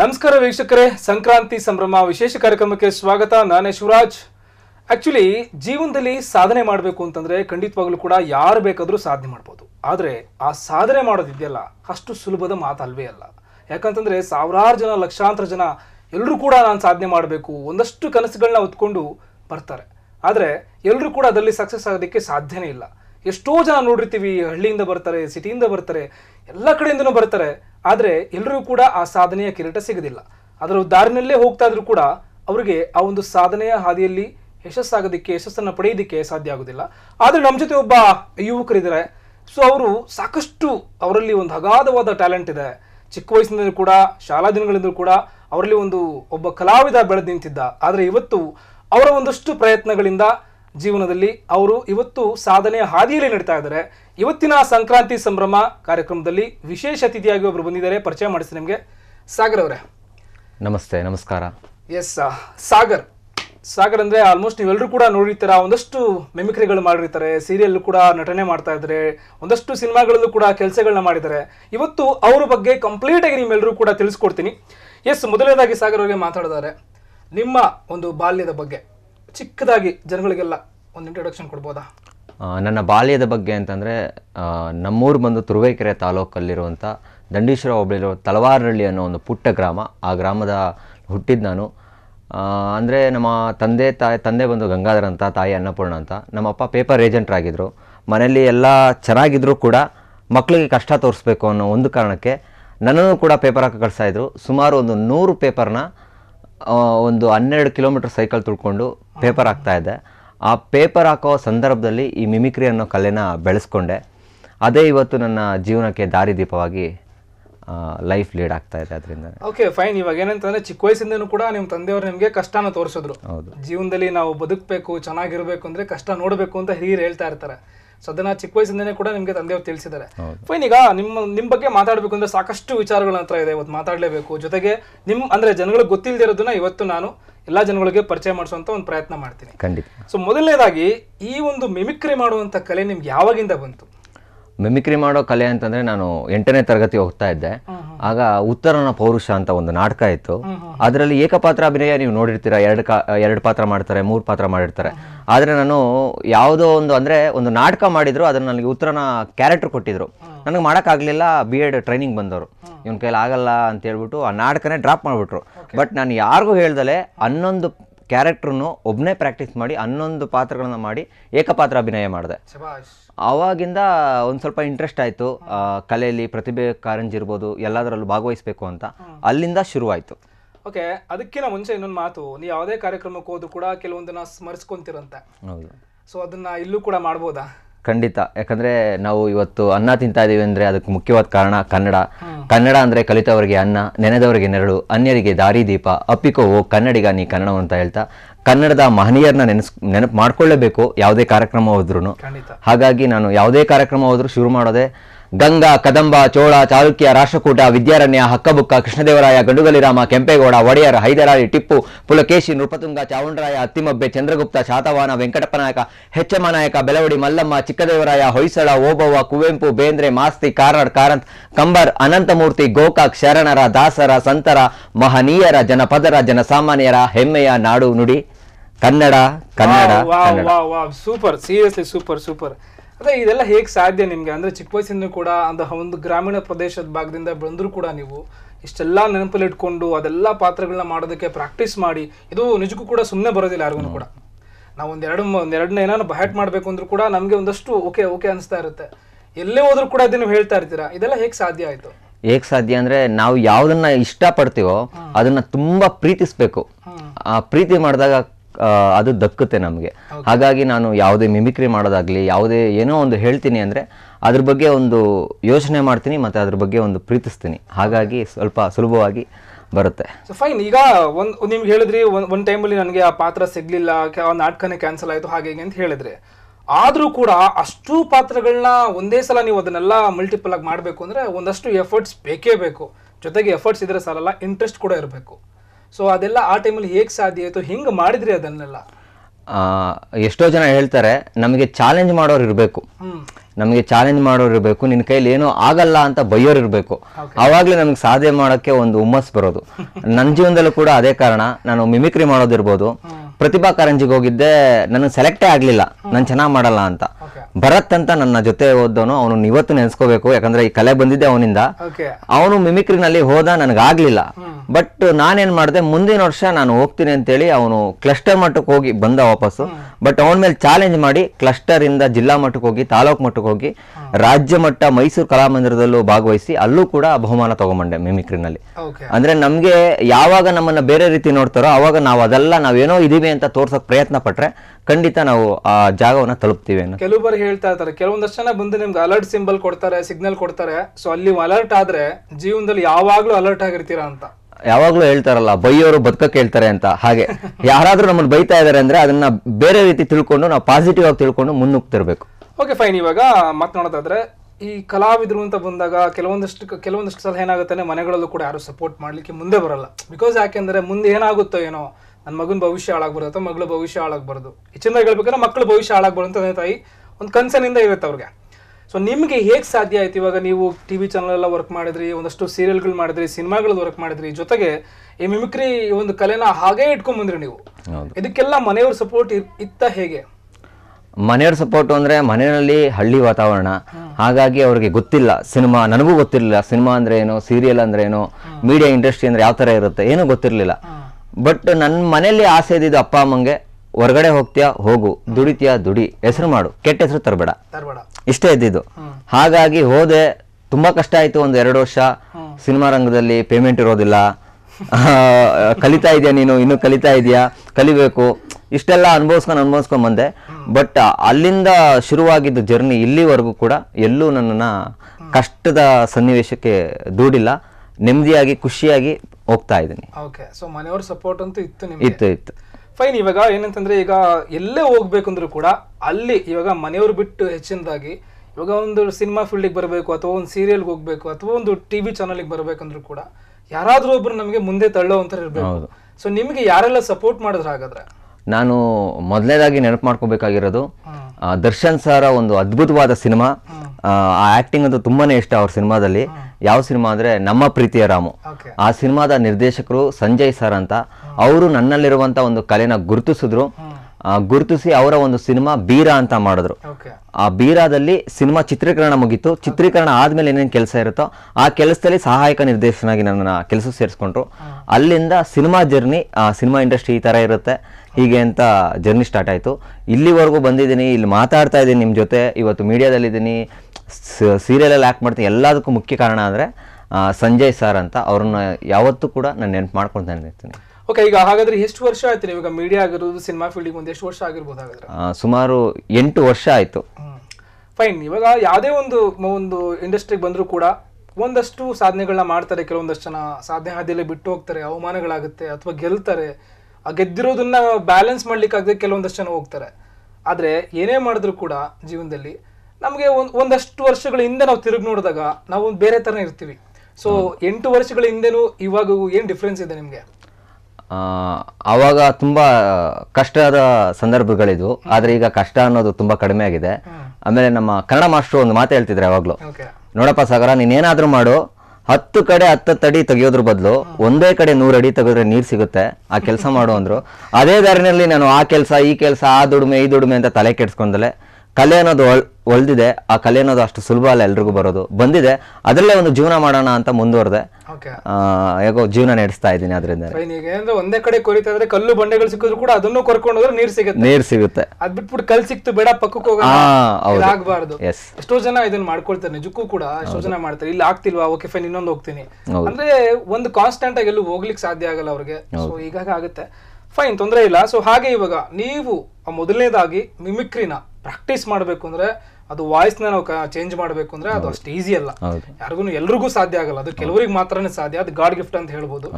ನಮಸ್ಕಾರ ವೀಕ್ಷಕರೇ ಸಂಕ್ರಾಂತಿ ಸಂಭ್ರಮ ವಿಶೇಷ ಕಾರ್ಯಕ್ರಮಕ್ಕೆ ಸ್ವಾಗತ ನಾನೇ ಶಿವರಾಜ್ ಆಕ್ಚುಲಿ ಜೀವನದಲ್ಲಿ ಸಾಧನೆ ಮಾಡಬೇಕು ಅಂತಂದ್ರೆ ಖಂಡಿತವಾಗ್ಲೂ ಕೂಡ ಯಾರು ಬೇಕಾದರೂ ಸಾಧನೆ ಮಾಡ್ಬೋದು ಆದರೆ ಆ ಸಾಧನೆ ಮಾಡೋದಿದೆಯಲ್ಲ ಅಷ್ಟು ಸುಲಭದ ಮಾತಲ್ವೇ ಅಲ್ಲ ಯಾಕಂತಂದ್ರೆ ಸಾವಿರಾರು ಜನ ಲಕ್ಷಾಂತರ ಜನ ಎಲ್ಲರೂ ಕೂಡ ನಾನು ಸಾಧನೆ ಮಾಡಬೇಕು ಒಂದಷ್ಟು ಕನಸುಗಳನ್ನ ಹೊತ್ಕೊಂಡು ಬರ್ತಾರೆ ಆದರೆ ಎಲ್ಲರೂ ಕೂಡ ಅದರಲ್ಲಿ ಸಕ್ಸಸ್ ಆಗೋದಕ್ಕೆ ಸಾಧ್ಯನೇ ಇಲ್ಲ ಎಷ್ಟೋ ಜನ ನೋಡಿರ್ತೀವಿ ಹಳ್ಳಿಯಿಂದ ಬರ್ತಾರೆ ಸಿಟಿಯಿಂದ ಬರ್ತಾರೆ ಎಲ್ಲ ಕಡೆಯಿಂದನೂ ಬರ್ತಾರೆ ಆದರೆ ಎಲ್ಲರೂ ಕೂಡ ಆ ಸಾಧನೆಯ ಕಿರೀಟ ಸಿಗದಿಲ್ಲ ಅದರ ದಾರಿನಲ್ಲೇ ಹೋಗ್ತಾ ಇದ್ರು ಕೂಡ ಅವರಿಗೆ ಆ ಒಂದು ಸಾಧನೆಯ ಹಾದಿಯಲ್ಲಿ ಯಶಸ್ಸಾಗೋದಕ್ಕೆ ಯಶಸ್ಸನ್ನು ಪಡೆಯೋದಕ್ಕೆ ಸಾಧ್ಯ ಆಗೋದಿಲ್ಲ ಆದರೆ ನಮ್ಮ ಜೊತೆ ಒಬ್ಬ ಯುವಕರಿದ್ದಾರೆ ಸೊ ಅವರು ಸಾಕಷ್ಟು ಅವರಲ್ಲಿ ಒಂದು ಅಗಾಧವಾದ ಟ್ಯಾಲೆಂಟ್ ಇದೆ ಚಿಕ್ಕ ವಯಸ್ಸಿನಿಂದಲೂ ಕೂಡ ಶಾಲಾ ದಿನಗಳಿಂದಲೂ ಕೂಡ ಅವರಲ್ಲಿ ಒಂದು ಒಬ್ಬ ಕಲಾವಿದ ಬೆಳೆದು ನಿಂತಿದ್ದ ಆದರೆ ಇವತ್ತು ಅವರ ಒಂದಷ್ಟು ಪ್ರಯತ್ನಗಳಿಂದ ಜೀವನದಲ್ಲಿ ಅವರು ಇವತ್ತು ಸಾಧನೆಯ ಹಾದಿಯಲ್ಲಿ ನಡೀತಾ ಇದ್ದಾರೆ ಇವತ್ತಿನ ಸಂಕ್ರಾಂತಿ ಸಂಭ್ರಮ ಕಾರ್ಯಕ್ರಮದಲ್ಲಿ ವಿಶೇಷ ಅತಿಥಿಯಾಗಿ ಒಬ್ಬರು ಬಂದಿದ್ದಾರೆ ಪರಿಚಯ ಮಾಡಿಸಿ ನಿಮಗೆ ಸಾಗರ್ ಅವರೇ ನಮಸ್ತೆ ನಮಸ್ಕಾರ ಎಸ್ ಸಾಗರ್ ಸಾಗರ್ ಅಂದರೆ ಆಲ್ಮೋಸ್ಟ್ ನೀವೆಲ್ಲರೂ ಕೂಡ ನೋಡಿರ್ತೀರ ಒಂದಷ್ಟು ಮೆಮಿಕ್ರಿಗಳು ಮಾಡಿರ್ತಾರೆ ಸೀರಿಯಲ್ ಕೂಡ ನಟನೆ ಮಾಡ್ತಾ ಇದ್ದಾರೆ ಒಂದಷ್ಟು ಸಿನಿಮಾಗಳಲ್ಲೂ ಕೂಡ ಕೆಲಸಗಳನ್ನ ಮಾಡಿದ್ದಾರೆ ಇವತ್ತು ಅವ್ರ ಬಗ್ಗೆ ಕಂಪ್ಲೀಟಾಗಿ ನಿಮ್ಮೆಲ್ಲರೂ ಕೂಡ ತಿಳಿಸ್ಕೊಡ್ತೀನಿ ಎಸ್ ಮೊದಲನೇದಾಗಿ ಸಾಗರ್ ಅವರಿಗೆ ಮಾತಾಡಿದ್ದಾರೆ ನಿಮ್ಮ ಒಂದು ಬಾಲ್ಯದ ಬಗ್ಗೆ ಚಿಕ್ಕದಾಗಿ ಜನಗಳಿಗೆಲ್ಲ ಒಂದು ಇಂಟ್ರೊಡಕ್ಷನ್ ಕೊಡ್ಬೋದಾ ನನ್ನ ಬಾಲ್ಯದ ಬಗ್ಗೆ ಅಂತಂದರೆ ನಮ್ಮೂರು ಬಂದು ತುರುವೇಕೆರೆ ತಾಲೂಕಲ್ಲಿರುವಂಥ ದಂಡೀಶ್ವರ ಹೋಬಳಿರೋ ತಲವಾರಹಳ್ಳಿ ಅನ್ನೋ ಒಂದು ಪುಟ್ಟ ಗ್ರಾಮ ಆ ಗ್ರಾಮದ ಹುಟ್ಟಿದ್ದು ನಾನು ಅಂದರೆ ನಮ್ಮ ತಂದೆ ತಾಯಿ ತಂದೆ ಬಂದು ಗಂಗಾಧರ ಅಂತ ತಾಯಿ ಅನ್ನಪೂರ್ಣ ಅಂತ ನಮ್ಮಪ್ಪ ಪೇಪರ್ ಏಜೆಂಟ್ರಾಗಿದ್ದರು ಮನೆಯಲ್ಲಿ ಎಲ್ಲ ಚೆನ್ನಾಗಿದ್ದರೂ ಕೂಡ ಮಕ್ಕಳಿಗೆ ಕಷ್ಟ ತೋರಿಸ್ಬೇಕು ಅನ್ನೋ ಒಂದು ಕಾರಣಕ್ಕೆ ನನ್ನನ್ನು ಕೂಡ ಪೇಪರ್ ಹಾಕಿ ಕಳಿಸ್ತಾಯಿದ್ರು ಸುಮಾರು ಒಂದು ನೂರು ಪೇಪರ್ನ ಒಂದು ಹನ್ನೆರಡು ಕಿಲೋಮೀಟ್ರ್ ಸೈಕಲ್ ತುಳ್ಕೊಂಡು ಪೇಪರ್ ಹಾಕ್ತಾಯಿದ್ದೆ ಆ ಪೇಪರ್ ಹಾಕೋ ಸಂದರ್ಭದಲ್ಲಿ ಈ ಮಿಮಿಕ್ರಿ ಅನ್ನೋ ಕಲೆನ ಬೆಳೆಸ್ಕೊಂಡೆ ಅದೇ ಇವತ್ತು ನನ್ನ ಜೀವನಕ್ಕೆ ದಾರಿದೀಪವಾಗಿ ಲೈಫ್ ಲೀಡ್ ಆಗ್ತಾ ಇದೆ ಅದರಿಂದ ಓಕೆ ಫೈನ್ ಇವಾಗ ಏನಂತಂದ್ರೆ ಚಿಕ್ಕ ವಯಸ್ಸಿಂದನೂ ಕೂಡ ನಿಮ್ಮ ತಂದೆಯವರು ನಿಮಗೆ ಕಷ್ಟನ ತೋರಿಸಿದ್ರು ಹೌದು ಜೀವನದಲ್ಲಿ ನಾವು ಬದುಕಬೇಕು ಚೆನ್ನಾಗಿರಬೇಕು ಅಂದ್ರೆ ಕಷ್ಟ ನೋಡಬೇಕು ಅಂತ ಹಿರಿಯರು ಹೇಳ್ತಾ ಇರ್ತಾರೆ ಸೊ ಚಿಕ್ಕ ವಯಸ್ಸಿಂದನೇ ಕೂಡ ನಿಮಗೆ ತಂದೆಯವರು ತಿಳಿಸಿದ್ದಾರೆ ಫೈನ್ ಈಗ ನಿಮ್ಮ ನಿಮ್ಮ ಬಗ್ಗೆ ಮಾತಾಡಬೇಕು ಅಂದ್ರೆ ಸಾಕಷ್ಟು ವಿಚಾರಗಳ ಹತ್ರ ಇದೆ ಇವತ್ತು ಮಾತಾಡಲೇಬೇಕು ಜೊತೆಗೆ ನಿಮ್ಮ ಅಂದ್ರೆ ಜನಗಳಿಗೆ ಗೊತ್ತಿಲ್ಲದಿರೋದನ್ನ ಇವತ್ತು ನಾನು ಎಲ್ಲಾ ಜನಗಳಿಗೆ ಪರಿಚಯ ಮಾಡಿಸುವಂತ ಒಂದು ಪ್ರಯತ್ನ ಮಾಡ್ತೀನಿ ಖಂಡಿತ ಸೊ ಮೊದಲನೇದಾಗಿ ಈ ಒಂದು ಮಿಮಿಕ್ರಿ ಮಾಡುವಂತ ಕಲೆ ನಿಮ್ಗೆ ಯಾವಾಗಿಂದ ಬಂತು ಮಿಮಿಕ್ರಿ ಮಾಡೋ ಕಲೆ ಅಂತಂದ್ರೆ ನಾನು ಎಂಟನೇ ತರಗತಿ ಹೋಗ್ತಾ ಇದ್ದೆ ಆಗ ಉತ್ತರನ ಪೌರುಷ ಅಂತ ಒಂದು ನಾಟಕ ಇತ್ತು ಅದರಲ್ಲಿ ಏಕಪಾತ್ರ ಅಭಿನಯ ನೀವು ನೋಡಿರ್ತೀರ ಎರಡು ಕಾ ಎರಡು ಪಾತ್ರ ಮಾಡ್ತಾರೆ ಮೂರು ಪಾತ್ರ ಮಾಡಿರ್ತಾರೆ ಆದರೆ ನಾನು ಯಾವುದೋ ಒಂದು ಅಂದರೆ ಒಂದು ನಾಟಕ ಮಾಡಿದ್ರು ಅದನ್ನು ನನಗೆ ಉತ್ತರನ ಕ್ಯಾರೆಕ್ಟರ್ ಕೊಟ್ಟಿದ್ರು ನನಗೆ ಮಾಡೋಕ್ಕಾಗಲಿಲ್ಲ ಬಿ ಎಡ್ ಟ್ರೈನಿಂಗ್ ಬಂದವರು ಇವನ ಕೈಲಿ ಆಗಲ್ಲ ಅಂತ ಹೇಳ್ಬಿಟ್ಟು ಆ ನಾಟಕನೇ ಡ್ರಾಪ್ ಮಾಡಿಬಿಟ್ರು ಬಟ್ ನಾನು ಯಾರಿಗೂ ಹೇಳ್ದಲೆ ಹನ್ನೊಂದು ಕ್ಯಾರೆಕ್ಟ್ರನ್ನು ಒಬ್ಬನೇ ಪ್ರಾಕ್ಟೀಸ್ ಮಾಡಿ ಹನ್ನೊಂದು ಪಾತ್ರಗಳನ್ನು ಮಾಡಿ ಏಕಪಾತ್ರ ಅಭಿನಯ ಮಾಡಿದೆ ಆವಾಗಿಂದ ಒಂದು ಸ್ವಲ್ಪ ಇಂಟ್ರೆಸ್ಟ್ ಆಯಿತು ಕಲೆಯಲ್ಲಿ ಪ್ರತಿಭೆ ಕಾರಂಜಿ ಇರ್ಬೋದು ಎಲ್ಲದರಲ್ಲೂ ಭಾಗವಹಿಸಬೇಕು ಅಂತ ಅಲ್ಲಿಂದ ಶುರುವಾಯಿತು ಓಕೆ ಅದಕ್ಕಿಂತ ಮುಂಚೆ ಇನ್ನೊಂದು ಮಾತು ನೀವು ಯಾವುದೇ ಕಾರ್ಯಕ್ರಮಕ್ಕೆ ಹೋದ್ರು ಕೂಡ ಕೆಲವೊಂದನ್ನ ಸ್ಮರಿಸ್ಕೊಂತಿರಂತೆ ಸೊ ಅದನ್ನ ಇಲ್ಲೂ ಕೂಡ ಮಾಡ್ಬೋದಾ ಖಂಡಿತ ಯಾಕಂದ್ರೆ ನಾವು ಇವತ್ತು ಅನ್ನ ತಿಂತಾ ಇದೀವಿ ಅಂದ್ರೆ ಅದಕ್ಕೆ ಮುಖ್ಯವಾದ ಕಾರಣ ಕನ್ನಡ ಕನ್ನಡ ಅಂದ್ರೆ ಕಲಿತವರಿಗೆ ಅನ್ನ ನೆನೆದವರಿಗೆ ನೆರಳು ಅನ್ಯರಿಗೆ ದಾರಿದೀಪ ಅಪ್ಪಿಕೋ ಓ ಕನ್ನಡಿಗ ನೀ ಕನ್ನಡ ಅಂತ ಹೇಳ್ತಾ ಕನ್ನಡದ ಮಹನೀಯರನ್ನ ನೆನೆಸ್ ನೆನಪು ಮಾಡ್ಕೊಳ್ಳೇಬೇಕು ಯಾವುದೇ ಕಾರ್ಯಕ್ರಮ ಹೋದ್ರು ಹಾಗಾಗಿ ನಾನು ಯಾವುದೇ ಕಾರ್ಯಕ್ರಮ ಹೋದ್ರೂ ಶುರು ಮಾಡೋದೇ ಗಂಗಾ ಕದಂಬ ಚೋಳ ಚಾಲುಕ್ಯ ರಾಷ್ಟ್ರಕೂಟ ವಿದ್ಯಾರಣ್ಯ ಹಕ್ಕಬುಕ್ಕ ಕೃಷ್ಣದೇವರಾಯ ಗಂಡುಗಲಿರಾಮ ಕೆಂಪೇಗೌಡ ಒಡೆಯರ್ ಹೈದರಾಲಿ ಟಿಪ್ಪು ಪುಲಕೇಶಿ ನೃಪತುಂಗ ಚಾವುಂಡರಾಯ ಅತ್ತಿಮಬ್ಬೆ ಚಂದ್ರಗುಪ್ತ ಶಾತವಾನ ವೆಂಕಟಪ್ಪನಾಯಕ ಹೆಚ್ಚಮನಾಯಕ ಬೆಲವಡಿ ಮಲ್ಲಮ್ಮ ಚಿಕ್ಕದೇವರಾಯ ಹೊಯ್ಸಳ ಓಬವ್ವ ಕುವೆಂಪು ಬೇಂದ್ರೆ ಮಾಸ್ತಿ ಕಾರಡ್ ಕಾರಂತ್ ಕಂಬರ್ ಅನಂತಮೂರ್ತಿ ಗೋಕಾಕ್ ಶರಣರ ದಾಸರ ಸಂತರ ಮಹನೀಯರ ಜನಪದರ ಜನಸಾಮಾನ್ಯರ ಹೆಮ್ಮೆಯ ನಾಡು ನುಡಿ Kannada Kannada super seriously super super ಅದೇ ಇದೆಲ್ಲ ಹೇಗೆ ಸಾಧ್ಯ ನಿಮಗೆ ಅಂದರೆ ಚಿಕ್ಕ ವಯಸ್ಸಿಂದ ಕೂಡ ಅಂತ ಒಂದು ಗ್ರಾಮೀಣ ಪ್ರದೇಶದ ಭಾಗದಿಂದ ಬಂದರೂ ಕೂಡ ನೀವು ಇಷ್ಟೆಲ್ಲ ನೆನಪಲ್ಲಿಟ್ಕೊಂಡು ಅದೆಲ್ಲ ಪಾತ್ರಗಳನ್ನ ಮಾಡೋದಕ್ಕೆ ಪ್ರಾಕ್ಟೀಸ್ ಮಾಡಿ ಇದು ನಿಜಕ್ಕೂ ಕೂಡ ಸುಮ್ಮನೆ ಬರೋದಿಲ್ಲ ಯಾರಿಗೂ ಕೂಡ ನಾವು ಒಂದೆರಡು ಒಂದೆರಡನ್ನ ಏನಾದ್ರು ಬಹಟ್ ಮಾಡಬೇಕು ಅಂದ್ರೂ ಕೂಡ ನಮಗೆ ಒಂದಷ್ಟು ಓಕೆ ಓಕೆ ಅನಿಸ್ತಾ ಇರುತ್ತೆ ಎಲ್ಲೇ ಹೋದ್ರೂ ಕೂಡ ಅದನ್ನು ಹೇಳ್ತಾ ಇರ್ತೀರಾ ಇದೆಲ್ಲ ಹೇಗೆ ಸಾಧ್ಯ ಆಯಿತು ಹೇಗೆ ಸಾಧ್ಯ ಅಂದರೆ ನಾವು ಯಾವುದನ್ನ ಇಷ್ಟಪಡ್ತೀವೋ ಅದನ್ನು ತುಂಬ ಪ್ರೀತಿಸಬೇಕು ಆ ಪ್ರೀತಿ ಮಾಡಿದಾಗ ಅದು ದಕ್ಕುತ್ತೆ ನಮಗೆ ಹಾಗಾಗಿ ನಾನು ಯಾವುದೇ ಮಿಮಿಕ್ರಿ ಮಾಡೋದಾಗಲಿ ಯಾವುದೇ ಏನೋ ಒಂದು ಹೇಳ್ತೀನಿ ಅಂದರೆ ಅದ್ರ ಬಗ್ಗೆ ಒಂದು ಯೋಚನೆ ಮಾಡ್ತೀನಿ ಮತ್ತು ಅದ್ರ ಬಗ್ಗೆ ಒಂದು ಪ್ರೀತಿಸ್ತೀನಿ ಹಾಗಾಗಿ ಸ್ವಲ್ಪ ಸುಲಭವಾಗಿ ಬರುತ್ತೆ ಸೊ ಫೈನ್ ಈಗ ಒಂದು ನಿಮ್ಗೆ ಹೇಳಿದ್ರಿ ಒಂದು ಟೈಮಲ್ಲಿ ನನಗೆ ಆ ಪಾತ್ರ ಸಿಗಲಿಲ್ಲ ನಾಟಕನೇ ಕ್ಯಾನ್ಸಲ್ ಆಯಿತು ಹಾಗೆ ಅಂತ ಹೇಳಿದ್ರೆ ಆದರೂ ಕೂಡ ಅಷ್ಟು ಪಾತ್ರಗಳನ್ನ ಒಂದೇ ಸಲ ನೀವು ಅದನ್ನೆಲ್ಲ ಮಲ್ಟಿಪಲ್ ಆಗಿ ಮಾಡಬೇಕು ಅಂದರೆ ಒಂದಷ್ಟು ಎಫರ್ಟ್ಸ್ ಬೇಕೇ ಬೇಕು ಜೊತೆಗೆ ಎಫರ್ಟ್ಸ್ ಇದ್ರೆ ಸಾಲಲ್ಲ ಇಂಟ್ರೆಸ್ಟ್ ಕೂಡ ಇರಬೇಕು ಸೊ ಅದೆಲ್ಲ ಆ ಟೈಮಲ್ಲಿ ಹೇಗೆ ಸಾಧ್ಯ ಆಯಿತು ಹೆಂಗೆ ಮಾಡಿದ್ರಿ ಅದನ್ನೆಲ್ಲ ಎಷ್ಟೋ ಜನ ಹೇಳ್ತಾರೆ ನಮಗೆ ಚಾಲೆಂಜ್ ಮಾಡೋರು ಇರಬೇಕು ನಮಗೆ ಚಾಲೆಂಜ್ ಮಾಡೋರು ಇರಬೇಕು ನಿನ್ನ ಕೈಲಿ ಏನೋ ಆಗಲ್ಲ ಅಂತ ಬೈಯೋರು ಇರಬೇಕು ಆವಾಗಲೇ ನಮಗೆ ಸಾಧನೆ ಮಾಡೋಕ್ಕೆ ಒಂದು ಹುಮ್ಮಸ್ ಬರೋದು ನನ್ನ ಜೀವನದಲ್ಲೂ ಕೂಡ ಅದೇ ಕಾರಣ ನಾನು ಮಿಮಿಕ್ರಿ ಮಾಡೋದಿರ್ಬೋದು ಪ್ರತಿಭಾ ಕಾರಂಜಿಗೆ ಹೋಗಿದ್ದೆ ನನಗೆ ಸೆಲೆಕ್ಟೇ ಆಗಲಿಲ್ಲ ನಾನು ಚೆನ್ನಾಗಿ ಮಾಡಲ್ಲ ಅಂತ ಭರತ್ ಅಂತ ನನ್ನ ಜೊತೆ ಓದೋನು ಅವನು ಇವತ್ತು ನೆನೆಸ್ಕೋಬೇಕು ಯಾಕಂದ್ರೆ ಈ ಕಲೆ ಬಂದಿದ್ದೆ ಅವನಿಂದ ಅವನು ಮಿಮಿಕ್ರಿನಲ್ಲಿ ಹೋದ ನನಗಾಗ್ಲಿಲ್ಲ ಬಟ್ ನಾನೇನ್ ಮಾಡಿದೆ ಮುಂದಿನ ವರ್ಷ ನಾನು ಹೋಗ್ತೀನಿ ಅಂತೇಳಿ ಅವನು ಕ್ಲಸ್ಟರ್ ಮಟ್ಟಕ್ಕೆ ಹೋಗಿ ಬಂದ ವಾಪಸ್ಸು ಬಟ್ ಅವನ ಮೇಲೆ ಚಾಲೆಂಜ್ ಮಾಡಿ ಕ್ಲಸ್ಟರ್ ಇಂದ ಜಿಲ್ಲಾ ಮಟ್ಟಕ್ಕೆ ಹೋಗಿ ತಾಲೂಕ್ ಮಟ್ಟಕ್ಕೆ ಹೋಗಿ ರಾಜ್ಯ ಮಟ್ಟ ಮೈಸೂರು ಕಲಾಮಂದಿರದಲ್ಲೂ ಭಾಗವಹಿಸಿ ಅಲ್ಲೂ ಕೂಡ ಬಹುಮಾನ ತಗೊಂಬಂಡೆ ಮಿಮಿಕ್ರಿನಲ್ಲಿ ಅಂದ್ರೆ ನಮ್ಗೆ ಯಾವಾಗ ನಮ್ಮನ್ನ ಬೇರೆ ರೀತಿ ನೋಡ್ತಾರೋ ಅವಾಗ ನಾವು ಅದೆಲ್ಲ ನಾವೇನೋ ಇದೀವಿ ಅಂತ ತೋರ್ಸಕ್ ಪ್ರಯತ್ನ ಪಟ್ರೆ ಖಂಡಿತ ನಾವು ಆ ಜಾಗವನ್ನು ತಲುಪ್ತೀವಿ ಕೆಲವು ಕೆಲವರು ಹೇಳ್ತಾ ಇರ್ತಾರೆ ಕೆಲವೊಂದಷ್ಟು ಜನ ಬಂದು ನಿಮ್ಗೆ ಅಲರ್ಟ್ ಸಿಂಬಲ್ ಕೊಡ್ತಾರೆ ಸಿಗ್ನಲ್ ಕೊಡ್ತಾರೆ ಸೊ ಅಲ್ಲಿ ಅಲರ್ಟ್ ಆದ್ರೆ ಜೀವನದಲ್ಲಿ ಯಾವಾಗ್ಲೂ ಅಲರ್ಟ್ ಆಗಿರ್ತೀರಾ ಅಂತ ಯಾವಾಗ್ಲೂ ಹೇಳ್ತಾರಲ್ಲ ಬೈಯೋರು ಬದುಕಕ್ಕೆ ಹೇಳ್ತಾರೆ ಅಂತ ಹಾಗೆ ಯಾರಾದ್ರೂ ನಮ್ಮನ್ನು ಬೈತಾ ಇದಾರೆ ಅಂದ್ರೆ ಅದನ್ನ ಬೇರೆ ರೀತಿ ತಿಳ್ಕೊಂಡು ನಾವು ಪಾಸಿಟಿವ್ ಆಗಿ ತಿಳ್ಕೊಂಡು ಮುನ್ನುಗ್ತಿರ್ಬೇಕು ಓಕೆ ಫೈನ್ ಇವಾಗ ಮಾತನಾಡೋದಾದ್ರೆ ಈ ಕಲಾವಿದರು ಅಂತ ಬಂದಾಗ ಕೆಲವೊಂದಷ್ಟು ಕೆಲವೊಂದಷ್ಟು ಸಲ ಏನಾಗುತ್ತೆ ಮನೆಗಳಲ್ಲೂ ಕೂಡ ಯಾರು ಸಪೋರ್ಟ್ ಮಾಡ್ಲಿಕ್ಕೆ ಮುಂದೆ ಬರಲ್ಲ ಬಿಕಾಸ್ ಯಾಕೆಂದ್ರೆ ಮುಂದೆ ಏನಾಗುತ್ತೋ ಏನೋ ನನ್ನ ಮಗನ ಭವಿಷ್ಯ ಹಾಳಾಗ್ಬಾರ್ದು ಅಥವಾ ಮಗಳ ಭವಿಷ್ಯ ಹಾಳಾಗ್ಬಾರ್ದು ಹೆಚ್ಚಿನದಾಗಿ ಹೇಳ್ಬೇಕಂದ್ರೆ ಮಕ್ಕಳ ಭವಿಷ್ಯ ಹಾಳಾಗ್ಬಾರ್ದು ಅಂತ ತಂದೆ ತಾಯಿ ಒಂದು ಇಂದ ಇರುತ್ತೆ ಅವ್ರಿಗೆ ಸೊ ನಿಮಗೆ ಹೇಗೆ ಸಾಧ್ಯ ಆಯ್ತು ಇವಾಗ ನೀವು ಟಿ ವಿ ಚಾನಲ್ ಎಲ್ಲ ವರ್ಕ್ ಮಾಡಿದ್ರಿ ಒಂದಷ್ಟು ಸೀರಿಯಲ್ಗಳು ಮಾಡಿದ್ರಿ ಸಿನಿಮಾಗಳು ವರ್ಕ್ ಮಾಡಿದ್ರಿ ಜೊತೆಗೆ ಈ ಮಿಮಿಕ್ರಿ ಒಂದು ಕಲೆನ ಹಾಗೆ ಇಟ್ಕೊಂಡ್ ಬಂದ್ರಿ ನೀವು ಇದಕ್ಕೆಲ್ಲ ಮನೆಯವ್ರ ಸಪೋರ್ಟ್ ಇತ್ತ ಹೇಗೆ ಮನೆಯವ್ರ ಸಪೋರ್ಟ್ ಅಂದ್ರೆ ಮನೆಯಲ್ಲಿ ಹಳ್ಳಿ ವಾತಾವರಣ ಹಾಗಾಗಿ ಅವ್ರಿಗೆ ಗೊತ್ತಿಲ್ಲ ಸಿನಿಮಾ ನನಗೂ ಗೊತ್ತಿರಲಿಲ್ಲ ಸಿನಿಮಾ ಅಂದ್ರೆ ಏನು ಸೀರಿಯಲ್ ಅಂದ್ರೆ ಏನು ಮೀಡಿಯಾ ಇಂಡಸ್ಟ್ರಿ ಅಂದ್ರೆ ಯಾವ ತರ ಇರುತ್ತೆ ಏನೂ ಗೊತ್ತಿರಲಿಲ್ಲ ಬಟ್ ನನ್ನ ಮನೆಯಲ್ಲಿ ಆಸೆ ಇದ್ದಿದ್ದು ಅಪ್ಪ ಅಮ್ಮಂಗೆ ಹೊರಗಡೆ ಹೋಗ್ತೀಯಾ ಹೋಗು ದುಡಿತೀಯಾ ದುಡಿ ಹೆಸರು ಮಾಡು ಕೆಟ್ಟ ಹೆಸರು ತರಬೇಡ ಇಷ್ಟೇ ಇದ್ದಿದ್ದು ಹಾಗಾಗಿ ಹೋದೆ ತುಂಬಾ ಕಷ್ಟ ಆಯ್ತು ಒಂದು ಎರಡು ವರ್ಷ ಸಿನಿಮಾ ರಂಗದಲ್ಲಿ ಪೇಮೆಂಟ್ ಇರೋದಿಲ್ಲ ಕಲಿತಾ ಇದೆಯಾ ನೀನು ಇನ್ನು ಕಲಿತಾ ಇದೆಯಾ ಕಲಿಬೇಕು ಇಷ್ಟೆಲ್ಲ ಅನುಭವಿಸ್ಕೊಂಡು ಅನುಭವಿಸ್ಕೊಂಡ್ ಬಂದೆ ಬಟ್ ಅಲ್ಲಿಂದ ಶುರುವಾಗಿದ್ದ ಜರ್ನಿ ಇಲ್ಲಿವರೆಗೂ ಕೂಡ ಎಲ್ಲೂ ನನ್ನನ್ನು ಕಷ್ಟದ ಸನ್ನಿವೇಶಕ್ಕೆ ದೂಡಿಲ್ಲ ನೆಮ್ಮದಿಯಾಗಿ ಖುಷಿಯಾಗಿ ಹೋಗ್ತಾ ಇದ್ದೀನಿ ಓಕೆ ಸೊ ಮನೆಯವ್ರ ಸಪೋರ್ಟ್ ಅಂತೂ ಇತ್ತು ಇತ್ತು ಇತ್ತು ಫೈನ್ ಇವಾಗ ಏನಂತಂದ್ರೆ ಈಗ ಎಲ್ಲೇ ಅಂದ್ರೂ ಕೂಡ ಅಲ್ಲಿ ಇವಾಗ ಮನೆಯವ್ರು ಬಿಟ್ಟು ಹೆಚ್ಚಿನದಾಗಿ ಇವಾಗ ಒಂದು ಸಿನಿಮಾ ಫೀಲ್ಡಿಗೆ ಬರಬೇಕು ಅಥವಾ ಒಂದು ಸೀರಿಯಲ್ಗೆ ಹೋಗ್ಬೇಕು ಅಥವಾ ಒಂದು ಟಿ ವಿ ಚಾನಲ್ಗೆ ಬರಬೇಕಂದ್ರೂ ಕೂಡ ಯಾರಾದರೂ ಒಬ್ರು ನಮಗೆ ಮುಂದೆ ತಳ್ಳೋ ಅಂತ ಇರಬೇಕು ಸೊ ನಿಮಗೆ ಯಾರೆಲ್ಲ ಸಪೋರ್ಟ್ ಮಾಡಿದ್ರೆ ಹಾಗಾದ್ರೆ ನಾನು ಮೊದಲನೇದಾಗಿ ನೆನಪು ಮಾಡ್ಕೋಬೇಕಾಗಿರೋದು ದರ್ಶನ್ ಸಾರ ಒಂದು ಅದ್ಭುತವಾದ ಸಿನಿಮಾ ಆ ಆ್ಯಕ್ಟಿಂಗ್ ಅಂತೂ ತುಂಬಾ ಇಷ್ಟ ಅವ್ರ ಸಿನಿಮಾದಲ್ಲಿ ಯಾವ ಸಿನಿಮಾ ಅಂದರೆ ನಮ್ಮ ಪ್ರೀತಿಯ ರಾಮು ಆ ಸಿನಿಮಾದ ನಿರ್ದೇಶಕರು ಸಂಜಯ್ ಸರ್ ಅಂತ ಅವರು ನನ್ನಲ್ಲಿರುವಂಥ ಒಂದು ಕಲೆನ ಗುರುತಿಸಿದ್ರು ಗುರುತಿಸಿ ಅವರ ಒಂದು ಸಿನಿಮಾ ಬೀರಾ ಅಂತ ಮಾಡಿದ್ರು ಆ ಬೀರಾದಲ್ಲಿ ಸಿನಿಮಾ ಚಿತ್ರೀಕರಣ ಮುಗೀತು ಚಿತ್ರೀಕರಣ ಆದ್ಮೇಲೆ ಏನೇನು ಕೆಲಸ ಇರುತ್ತೋ ಆ ಕೆಲಸದಲ್ಲಿ ಸಹಾಯಕ ನಿರ್ದೇಶನಾಗಿ ನನ್ನ ಕೆಲಸ ಸೇರಿಸ್ಕೊಂಡ್ರು ಅಲ್ಲಿಂದ ಸಿನಿಮಾ ಜರ್ನಿ ಸಿನಿಮಾ ಇಂಡಸ್ಟ್ರಿ ಈ ಥರ ಇರುತ್ತೆ ಹೀಗೆ ಅಂತ ಜರ್ನಿ ಸ್ಟಾರ್ಟ್ ಆಯಿತು ಇಲ್ಲಿವರೆಗೂ ಬಂದಿದ್ದೀನಿ ಇಲ್ಲಿ ಮಾತಾಡ್ತಾ ಇದ್ದೀನಿ ನಿಮ್ಮ ಜೊತೆ ಇವತ್ತು ಮೀಡಿಯಾದಲ್ಲಿದ್ದೀನಿ ಸೀರಿಯಲಲ್ಲಿ ಆ್ಯಕ್ಟ್ ಮಾಡ್ತೀನಿ ಎಲ್ಲದಕ್ಕೂ ಮುಖ್ಯ ಕಾರಣ ಅಂದರೆ ಸಂಜಯ್ ಸರ್ ಅಂತ ಅವ್ರನ್ನ ಯಾವತ್ತೂ ಕೂಡ ನಾನು ನೆನ್ಪು ಮಾಡ್ಕೊಳ್ತಾ ಇರ್ತೀನಿ ಓಕೆ ಈಗ ಹಾಗಾದ್ರೆ ಎಷ್ಟು ವರ್ಷ ಆಯ್ತು ನೀವು ಈಗ ಮೀಡಿಯಾ ಆಗಿರೋದು ಸಿನಿಮಾ ಫೀಲ್ಡಿಗೆ ಒಂದು ಎಷ್ಟು ವರ್ಷ ಆಗಿರ್ಬೋದು ಹಾಗಾದ್ರೆ ಸುಮಾರು ಎಂಟು ವರ್ಷ ಆಯಿತು ಫೈನ್ ಇವಾಗ ಯಾವುದೇ ಒಂದು ಒಂದು ಇಂಡಸ್ಟ್ರಿಗೆ ಬಂದರೂ ಕೂಡ ಒಂದಷ್ಟು ಸಾಧನೆಗಳನ್ನ ಮಾಡ್ತಾರೆ ಕೆಲವೊಂದಷ್ಟು ಜನ ಸಾಧನೆ ಹಾದಿಯಲ್ಲಿ ಬಿಟ್ಟು ಹೋಗ್ತಾರೆ ಅವಮಾನಗಳಾಗುತ್ತೆ ಅಥವಾ ಗೆಲ್ತಾರೆ ಆ ಗೆದ್ದಿರೋದನ್ನ ಬ್ಯಾಲೆನ್ಸ್ ಮಾಡ್ಲಿಕ್ಕಾಗದೆ ಕೆಲವೊಂದಷ್ಟು ಜನ ಹೋಗ್ತಾರೆ ಆದರೆ ಏನೇ ಮಾಡಿದ್ರು ಕೂಡ ಜೀವನದಲ್ಲಿ ನಮಗೆ ಒಂದು ಒಂದಷ್ಟು ವರ್ಷಗಳ ಹಿಂದೆ ನಾವು ತಿರುಗಿ ನೋಡಿದಾಗ ನಾವು ಬೇರೆ ಥರನೇ ಇರ್ತೀವಿ ಸೊ ಎಂಟು ವರ್ಷಗಳ ಹಿಂದೆನೂ ಇವಾಗ ಏನು ಡಿಫ್ರೆನ್ಸ್ ಇದೆ ನಿಮಗೆ ಅವಾಗ ತುಂಬ ಕಷ್ಟದ ಸಂದರ್ಭಗಳಿದ್ವು ಆದ್ರೆ ಈಗ ಕಷ್ಟ ಅನ್ನೋದು ತುಂಬಾ ಕಡಿಮೆ ಆಗಿದೆ ಆಮೇಲೆ ನಮ್ಮ ಕನ್ನಡ ಮಾಸ್ಟರ್ ಒಂದು ಮಾತು ಹೇಳ್ತಿದ್ರೆ ಯಾವಾಗಲೂ ನೋಡಪ್ಪ ಸಾಗರ ನೀನೇನಾದರೂ ಮಾಡು ಹತ್ತು ಕಡೆ ಹತ್ತು ತಡಿ ತೆಗಿಯೋದ್ರ ಬದಲು ಒಂದೇ ಕಡೆ ನೂರು ಅಡಿ ತೆಗೆದ್ರೆ ನೀರು ಸಿಗುತ್ತೆ ಆ ಕೆಲಸ ಮಾಡು ಅಂದರು ಅದೇ ದಾರಿನಲ್ಲಿ ನಾನು ಆ ಕೆಲಸ ಈ ಕೆಲಸ ಆ ದುಡಿಮೆ ಈ ದುಡಿಮೆ ಅಂತ ತಲೆ ಕೆಡ್ಸ್ಕೊಂಡಲೆ ಕಲೆ ಅನ್ನೋದು ಒಳ್ದಿದೆ ಆ ಕಲೆ ಅನ್ನೋದು ಅಷ್ಟು ಸುಲಭ ಅಲ್ಲ ಎಲ್ರಿಗೂ ಬರೋದು ಬಂದಿದೆ ಅದರಲ್ಲೇ ಒಂದು ಜೀವನ ಮಾಡೋಣ ಅಂತ ಮುಂದುವರೆದೆ ಓಕೆ ಯಾಕೋ ಜೀವನ ನಡೆಸ್ತಾ ಇದ್ದೀನಿ ಅದರಿಂದ ಒಂದೇ ಕಡೆ ಕೊರಿತಾ ಇದ್ರೆ ಕಲ್ಲು ಬಂಡೆಗಳು ಸಿಕ್ಕಿದ್ರು ಕೂಡ ಅದನ್ನು ಕೊರ್ಕೊಂಡು ಹೋದ್ರೆ ನೀರ್ ಸಿಗುತ್ತೆ ನೀರು ಸಿಗುತ್ತೆ ಅದ್ ಬಿಟ್ಬಿಟ್ಟು ಕಲ್ ಸಿಕ್ತು ಬೇಡ ಪಕ್ಕಕ್ಕೆ ಹೋಗೋಣ ಆಗ್ಬಾರ್ದು ಎಷ್ಟೋ ಜನ ಇದನ್ನ ಮಾಡ್ಕೊಳ್ತಾರೆ ನಿಜಕ್ಕೂ ಕೂಡ ಎಷ್ಟೋ ಜನ ಮಾಡ್ತಾರೆ ಇಲ್ಲಿ ಆಗ್ತಿಲ್ವಾ ಓಕೆ ಫೈನ್ ಇನ್ನೊಂದು ಹೋಗ್ತೀನಿ ಅಂದ್ರೆ ಒಂದು ಕಾನ್ಸ್ಟೆಂಟ್ ಆಗಿ ಎಲ್ಲೂ ಹೋಗ್ಲಿಕ್ಕೆ ಸಾಧ್ಯ ಆಗಲ್ಲ ಅವ್ರಿಗೆ ಸೊ ಹೀಗಾಗಿ ಆಗುತ್ತೆ ಫೈನ್ ತೊಂದರೆ ಇಲ್ಲ ಸೊ ಹಾಗೆ ಇವಾಗ ನೀವು ಮೊದಲನೇದಾಗಿ ಮಿಮಿಕ್ರಿನ ಪ್ರಾಕ್ಟೀಸ್ ಮಾಡಬೇಕು ಅಂದರೆ ಅದು ವಾಯ್ಸ್ನ ನಾವು ಚೇಂಜ್ ಮಾಡಬೇಕು ಅಂದರೆ ಅದು ಅಷ್ಟು ಈಸಿ ಅಲ್ಲ ಯಾರಿಗೂ ಎಲ್ರಿಗೂ ಸಾಧ್ಯ ಆಗಲ್ಲ ಅದು ಕೆಲವರಿಗೆ ಮಾತ್ರನೇ ಸಾಧ್ಯ ಅದು ಗಾಡ್ ಗಿಫ್ಟ್ ಅಂತ ಹೇಳ್ಬೋದು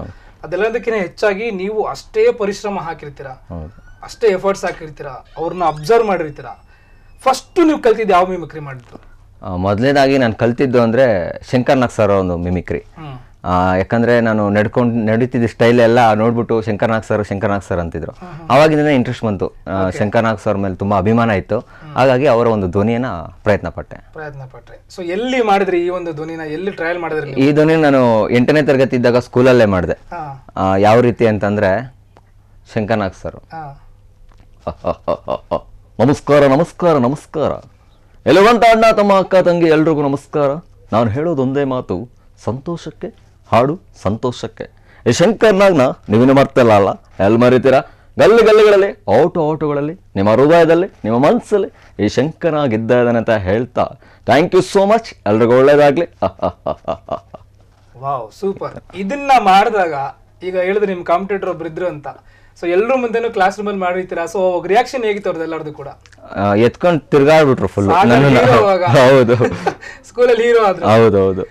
ಅದೆಲ್ಲದಕ್ಕಿಂತ ಹೆಚ್ಚಾಗಿ ನೀವು ಅಷ್ಟೇ ಪರಿಶ್ರಮ ಹಾಕಿರ್ತೀರಾ ಅಷ್ಟೇ ಎಫರ್ಟ್ಸ್ ಹಾಕಿರ್ತೀರಾ ಅವ್ರನ್ನ ಅಬ್ಸರ್ವ್ ಮಾಡಿರ್ತೀರಾ ಫಸ್ಟ್ ನೀವು ಕಲ್ತಿದ್ದು ಯಾವ ಮಿಮಿಕ್ರಿ ಮಾಡಿದ್ರು ಮೊದಲನೇದಾಗಿ ನಾನು ಕಲ್ತಿದ್ದು ಅಂದರೆ ಶಂಕರ್ ನಾಗ್ ಸರ್ ಒಂದು ಮಿಮಿಕ್ರಿ ಯಾಕಂದ್ರೆ ನಾನು ನಡ್ಕೊಂಡು ನಡೀತಿದ್ದ ಸ್ಟೈಲ್ ಎಲ್ಲ ನೋಡ್ಬಿಟ್ಟು ಶಂಕರ್ನಾಗ್ ಸರ್ ಶಂಕರ್ನಾಗ್ ಸರ್ ಅಂತಿದ್ರು ಆವಾಗಿಂದ ಇಂಟ್ರೆಸ್ಟ್ ಬಂತು ಶಂಕರ್ನಾಗ್ ಸರ್ ಮೇಲೆ ತುಂಬ ಅಭಿಮಾನ ಇತ್ತು ಹಾಗಾಗಿ ಅವರ ಒಂದು ಧ್ವನಿಯನ್ನ ಪ್ರಯತ್ನ ಪಟ್ಟೆ ಪ್ರಯತ್ನ ಪಟ್ಟೆ ಸೊ ಎಲ್ಲಿ ಮಾಡಿದ್ರಿ ಈ ಒಂದು ಧ್ವನಿನ ಎಲ್ಲಿ ಟ್ರಯಲ್ ಮಾಡಿದ್ರಿ ಈ ಧ್ವನಿ ನಾನು ಎಂಟನೇ ತರಗತಿ ಇದ್ದಾಗ ಸ್ಕೂಲಲ್ಲೇ ಮಾಡಿದೆ ಯಾವ ರೀತಿ ಅಂತಂದ್ರೆ ಶಂಕರ್ನಾಗ್ ಸರ್ ನಮಸ್ಕಾರ ನಮಸ್ಕಾರ ನಮಸ್ಕಾರ ಎಲ್ಲವಂತ ಅಣ್ಣ ತಮ್ಮ ಅಕ್ಕ ತಂಗಿ ಎಲ್ರಿಗೂ ನಮಸ್ಕಾರ ನಾನು ಹೇಳೋದೊಂದೇ ಮಾತು ಸಂತೋಷಕ್ಕೆ ಹಾಡು ಸಂತೋಷಕ್ಕೆ ಈ ಶಂಕರ್ನಾಗ್ನ ನೀವೇನು ಮರ್ತಲ್ಲ ಅಲ್ಲ ಎಲ್ಲಿ ಮರಿತೀರಾ ಗಲ್ಲಿ ಗಲ್ಲಿಗಳಲ್ಲಿ ಆಟೋ ಆಟೋಗಳಲ್ಲಿ ನಿಮ್ಮ ಹೃದಯದಲ್ಲಿ ನಿಮ್ಮ ಮನಸ್ಸಲ್ಲಿ ಈ ಶಂಕರನಾಗಿದ್ದ ಇದ್ದಾನೆ ಅಂತ ಹೇಳ್ತಾ ಥ್ಯಾಂಕ್ ಯು ಸೋ ಮಚ್ ಎಲ್ರಿಗೂ ಒಳ್ಳೇದಾಗ್ಲಿ ವಾವ್ ಸೂಪರ್ ಇದನ್ನ ಮಾಡಿದಾಗ ಈಗ ಹೇಳಿದ್ರೆ ನಿಮ್ಮ ಕಾಂಪಿಟೇಟರ್ ಒಬ್ರು ಇದ್ರು ಅಂತ ಸೊ ಎಲ್ಲರ ಮುಂದೆನೂ ಕ್ಲಾಸ್ ರೂಮಲ್ಲಿ ಮಾಡಿರ್ತೀರಾ ಸೊ ರಿಯಾಕ್ಷನ್ ಹೇಗಿತ್ತು ಅವ್ರದ್ದು ಎಲ್ಲರದ್ದು ಕೂಡ ಎತ್ಕೊಂಡು ತಿರ್ಗಾಡ್ಬಿಟ್ರು ಫುಲ್ ಹೌದು ಸ್ಕೂಲಲ್ಲಿ ಹೀರೋ ಆದ್ರು ಹೌದು ಹೌದು